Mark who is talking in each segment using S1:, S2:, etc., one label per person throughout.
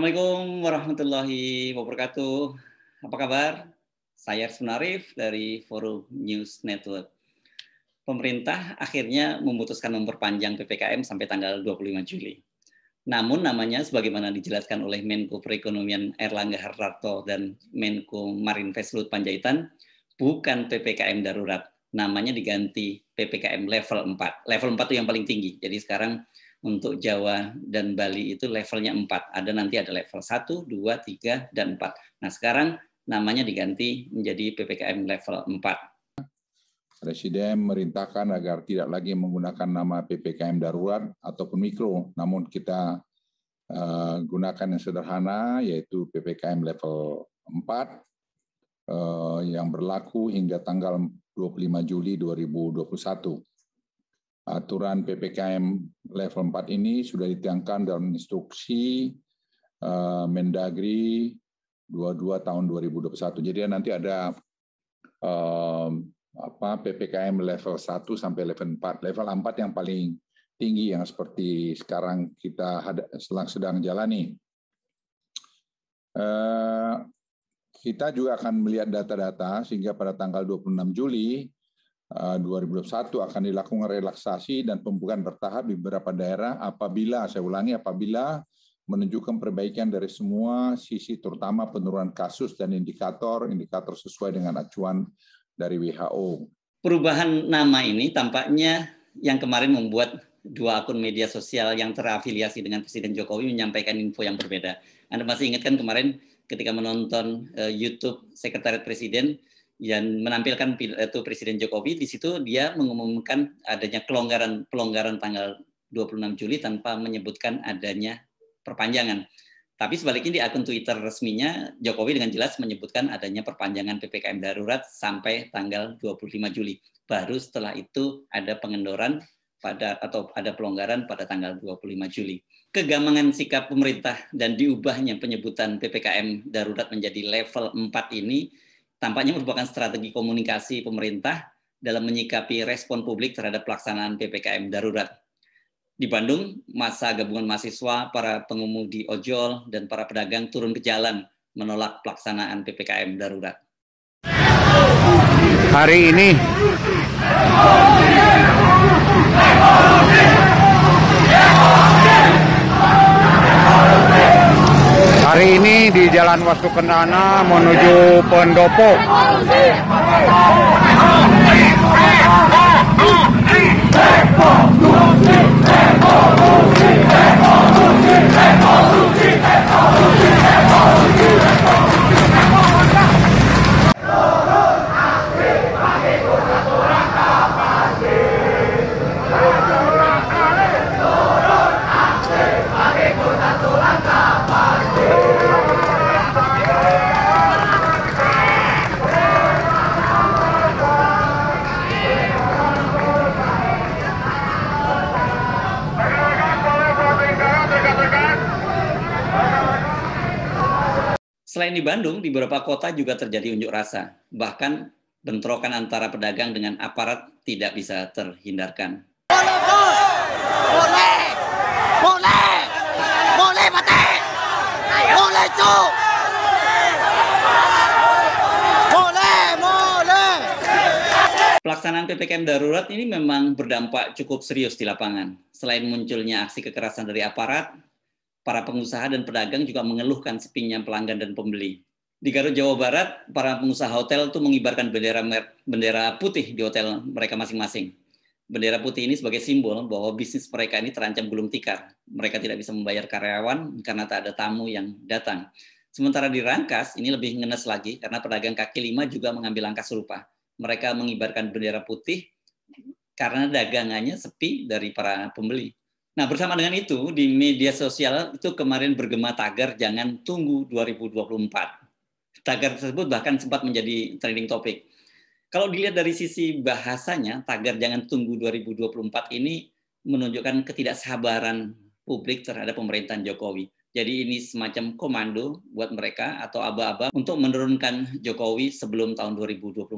S1: Assalamualaikum warahmatullahi wabarakatuh. Apa kabar? Saya Sunarif dari Forum News Network. Pemerintah akhirnya memutuskan memperpanjang PPKM sampai tanggal 25 Juli. Namun namanya sebagaimana dijelaskan oleh Menko Perekonomian Erlangga Hartarto dan Menko Marinvest Luhut Panjaitan, bukan PPKM darurat. Namanya diganti PPKM level 4. Level 4 itu yang paling tinggi. Jadi sekarang untuk Jawa dan Bali itu levelnya 4. Ada nanti ada level 1, 2, 3, dan 4. Nah sekarang namanya diganti menjadi PPKM level 4. Presiden
S2: merintahkan agar tidak lagi menggunakan nama PPKM darurat ataupun mikro, namun kita uh, gunakan yang sederhana yaitu PPKM level 4 uh, eh, yang berlaku hingga tanggal 25 Juli 2021 aturan PPKM level 4 ini sudah ditiangkan dalam instruksi uh, Mendagri 22 tahun 2021. Jadi nanti ada eh, apa PPKM level 1 sampai level 4. Level 4 yang paling tinggi yang seperti sekarang kita sedang sedang jalani. Eh, kita juga akan melihat data-data sehingga pada tanggal 26 Juli 2021 eh, akan dilakukan relaksasi dan pembukaan bertahap di beberapa daerah apabila, saya ulangi, apabila menunjukkan perbaikan dari semua sisi terutama penurunan kasus
S1: dan indikator-indikator sesuai dengan acuan dari WHO. Perubahan nama ini tampaknya yang kemarin membuat dua akun media sosial yang terafiliasi dengan Presiden Jokowi menyampaikan info yang berbeda. Anda masih ingat kan kemarin ketika menonton eh, YouTube Sekretariat Presiden, yang menampilkan itu Presiden Jokowi di situ dia mengumumkan adanya kelonggaran pelonggaran tanggal 26 Juli tanpa menyebutkan adanya perpanjangan. Tapi sebaliknya di akun Twitter resminya Jokowi dengan jelas menyebutkan adanya perpanjangan PPKM darurat sampai tanggal 25 Juli. Baru setelah itu ada pengendoran pada atau ada pelonggaran pada tanggal 25 Juli. Kegamangan sikap pemerintah dan diubahnya penyebutan PPKM darurat menjadi level 4 ini tampaknya merupakan strategi komunikasi pemerintah dalam menyikapi respon publik terhadap pelaksanaan PPKM darurat. Di Bandung, masa gabungan mahasiswa, para pengemudi ojol, dan para pedagang turun ke jalan menolak pelaksanaan PPKM darurat.
S2: Hari ini Hari ini di Jalan Wastu Kendana menuju Pendopo.
S1: Selain di Bandung, di beberapa kota juga terjadi unjuk rasa. Bahkan bentrokan antara pedagang dengan aparat tidak bisa terhindarkan. Boleh, boleh, boleh, boleh boleh boleh, boleh. Pelaksanaan PPKM darurat ini memang berdampak cukup serius di lapangan. Selain munculnya aksi kekerasan dari aparat, para pengusaha dan pedagang juga mengeluhkan sepinya pelanggan dan pembeli. Di Garut, Jawa Barat, para pengusaha hotel itu mengibarkan bendera bendera putih di hotel mereka masing-masing. Bendera putih ini sebagai simbol bahwa bisnis mereka ini terancam gulung tikar. Mereka tidak bisa membayar karyawan karena tak ada tamu yang datang. Sementara di Rangkas, ini lebih ngenes lagi karena pedagang kaki lima juga mengambil langkah serupa. Mereka mengibarkan bendera putih karena dagangannya sepi dari para pembeli Nah, bersama dengan itu di media sosial itu kemarin bergema tagar jangan tunggu 2024. Tagar tersebut bahkan sempat menjadi trending topic Kalau dilihat dari sisi bahasanya, tagar jangan tunggu 2024 ini menunjukkan ketidaksabaran publik terhadap pemerintahan Jokowi. Jadi ini semacam komando buat mereka atau aba-aba untuk menurunkan Jokowi sebelum tahun 2024.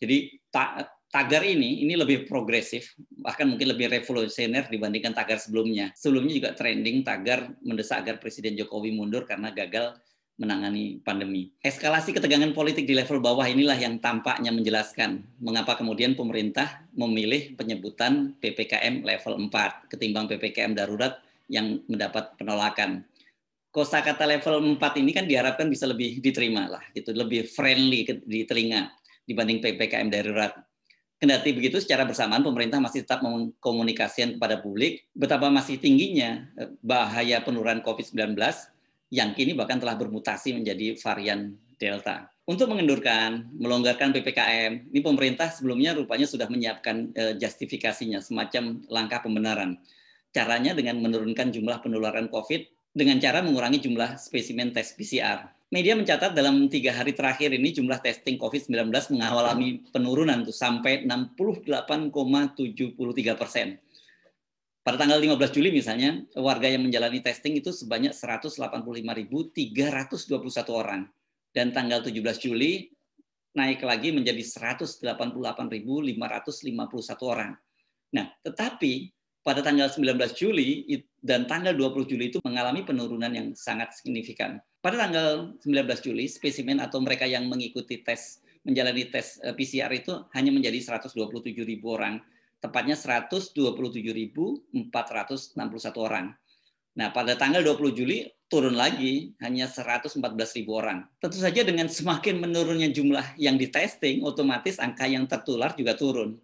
S1: Jadi tak tagar ini ini lebih progresif bahkan mungkin lebih revolusioner dibandingkan tagar sebelumnya. Sebelumnya juga trending tagar mendesak agar Presiden Jokowi mundur karena gagal menangani pandemi. Eskalasi ketegangan politik di level bawah inilah yang tampaknya menjelaskan mengapa kemudian pemerintah memilih penyebutan PPKM level 4 ketimbang PPKM darurat yang mendapat penolakan. Kosa kata level 4 ini kan diharapkan bisa lebih diterima lah, gitu, lebih friendly di telinga dibanding PPKM darurat. Kendati begitu, secara bersamaan pemerintah masih tetap mengkomunikasikan kepada publik betapa masih tingginya eh, bahaya penurunan COVID-19 yang kini bahkan telah bermutasi menjadi varian Delta. Untuk mengendurkan, melonggarkan PPKM, ini pemerintah sebelumnya rupanya sudah menyiapkan eh, justifikasinya, semacam langkah pembenaran. Caranya dengan menurunkan jumlah penularan COVID dengan cara mengurangi jumlah spesimen tes PCR media mencatat dalam tiga hari terakhir ini jumlah testing COVID-19 mengalami penurunan tuh sampai 68,73 persen. Pada tanggal 15 Juli misalnya, warga yang menjalani testing itu sebanyak 185.321 orang. Dan tanggal 17 Juli naik lagi menjadi 188.551 orang. Nah, tetapi pada tanggal 19 Juli dan tanggal 20 Juli itu mengalami penurunan yang sangat signifikan. Pada tanggal 19 Juli, spesimen atau mereka yang mengikuti tes menjalani tes eh, PCR itu hanya menjadi 127 ribu orang, tepatnya 127.461 orang. Nah, pada tanggal 20 Juli turun lagi hanya 114 ribu orang. Tentu saja dengan semakin menurunnya jumlah yang di testing, otomatis angka yang tertular juga turun.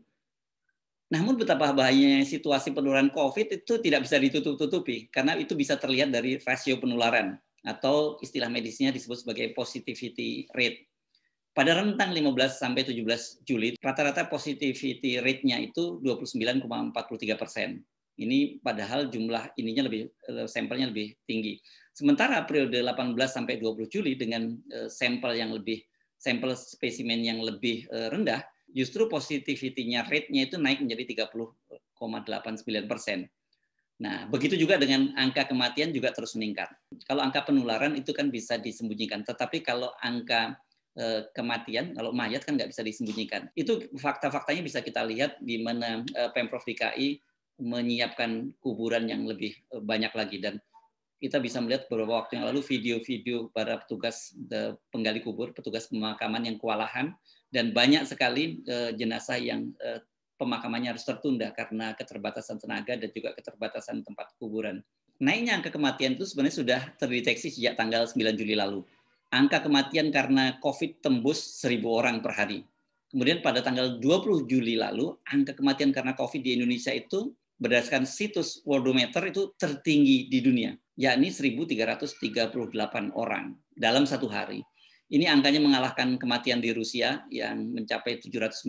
S1: Namun betapa bahayanya situasi penularan COVID itu tidak bisa ditutup-tutupi karena itu bisa terlihat dari rasio penularan atau istilah medisnya disebut sebagai positivity rate. Pada rentang 15 sampai 17 Juli, rata-rata positivity rate-nya itu 29,43 persen. Ini padahal jumlah ininya lebih eh, sampelnya lebih tinggi. Sementara periode 18 sampai 20 Juli dengan eh, sampel yang lebih sampel spesimen yang lebih eh, rendah justru positivity-nya rate-nya itu naik menjadi 30,89 persen. Nah, begitu juga dengan angka kematian juga terus meningkat. Kalau angka penularan itu kan bisa disembunyikan, tetapi kalau angka eh, kematian, kalau mayat kan nggak bisa disembunyikan. Itu fakta-faktanya bisa kita lihat di mana eh, Pemprov DKI menyiapkan kuburan yang lebih eh, banyak lagi dan kita bisa melihat beberapa waktu yang lalu video-video para petugas penggali kubur, petugas pemakaman yang kewalahan dan banyak sekali uh, jenazah yang uh, pemakamannya harus tertunda karena keterbatasan tenaga dan juga keterbatasan tempat kuburan. Naiknya angka kematian itu sebenarnya sudah terdeteksi sejak tanggal 9 Juli lalu. Angka kematian karena COVID tembus 1.000 orang per hari. Kemudian pada tanggal 20 Juli lalu, angka kematian karena COVID di Indonesia itu berdasarkan situs Worldometer itu tertinggi di dunia, yakni 1.338 orang dalam satu hari ini angkanya mengalahkan kematian di Rusia yang mencapai 719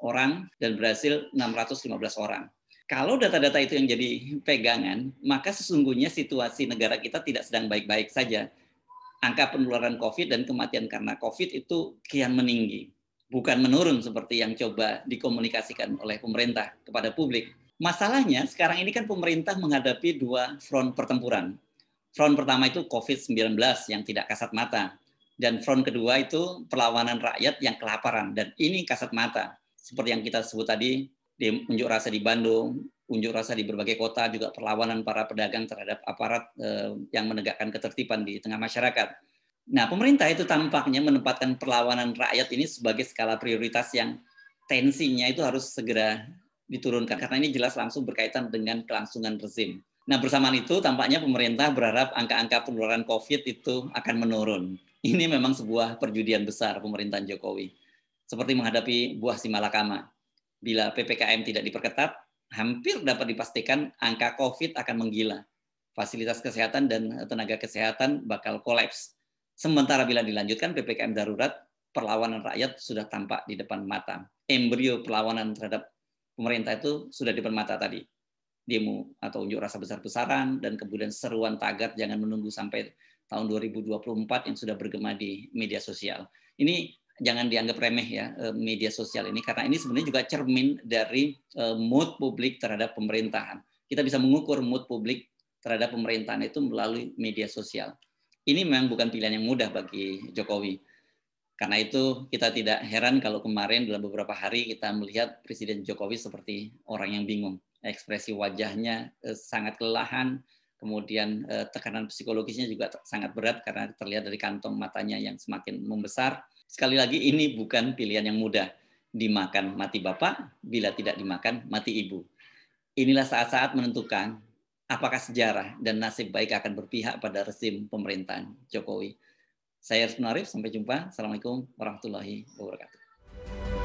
S1: orang dan Brasil 615 orang. Kalau data-data itu yang jadi pegangan, maka sesungguhnya situasi negara kita tidak sedang baik-baik saja. Angka penularan COVID dan kematian karena COVID itu kian meninggi, bukan menurun seperti yang coba dikomunikasikan oleh pemerintah kepada publik. Masalahnya sekarang ini kan pemerintah menghadapi dua front pertempuran. Front pertama itu COVID-19 yang tidak kasat mata dan front kedua itu perlawanan rakyat yang kelaparan dan ini kasat mata seperti yang kita sebut tadi di unjuk rasa di Bandung, unjuk rasa di berbagai kota juga perlawanan para pedagang terhadap aparat eh, yang menegakkan ketertiban di tengah masyarakat. Nah, pemerintah itu tampaknya menempatkan perlawanan rakyat ini sebagai skala prioritas yang tensinya itu harus segera diturunkan karena ini jelas langsung berkaitan dengan kelangsungan rezim. Nah, bersamaan itu tampaknya pemerintah berharap angka-angka penularan COVID itu akan menurun ini memang sebuah perjudian besar pemerintahan Jokowi. Seperti menghadapi buah simalakama. Bila PPKM tidak diperketat, hampir dapat dipastikan angka COVID akan menggila. Fasilitas kesehatan dan tenaga kesehatan bakal kolaps. Sementara bila dilanjutkan PPKM darurat, perlawanan rakyat sudah tampak di depan mata. Embrio perlawanan terhadap pemerintah itu sudah di depan mata tadi. Demo atau unjuk rasa besar-besaran, dan kemudian seruan tagar jangan menunggu sampai tahun 2024 yang sudah bergema di media sosial. Ini jangan dianggap remeh ya eh, media sosial ini karena ini sebenarnya juga cermin dari eh, mood publik terhadap pemerintahan. Kita bisa mengukur mood publik terhadap pemerintahan itu melalui media sosial. Ini memang bukan pilihan yang mudah bagi Jokowi. Karena itu kita tidak heran kalau kemarin dalam beberapa hari kita melihat Presiden Jokowi seperti orang yang bingung. Ekspresi wajahnya eh, sangat kelelahan, kemudian eh, tekanan psikologisnya juga sangat berat karena terlihat dari kantong matanya yang semakin membesar. Sekali lagi ini bukan pilihan yang mudah. Dimakan mati bapak, bila tidak dimakan mati ibu. Inilah saat-saat menentukan apakah sejarah dan nasib baik akan berpihak pada rezim pemerintahan Jokowi. Saya Arif, sampai jumpa. Assalamualaikum warahmatullahi wabarakatuh.